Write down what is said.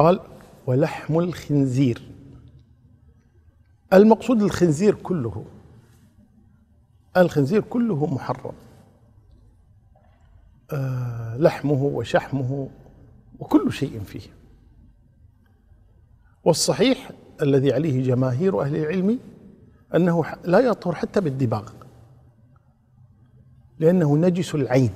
قال ولحم الخنزير المقصود الخنزير كله الخنزير كله محرم آه، لحمه وشحمه وكل شيء فيه والصحيح الذي عليه جماهير أهل العلم أنه لا يطهر حتى بالدباغ لأنه نجس العين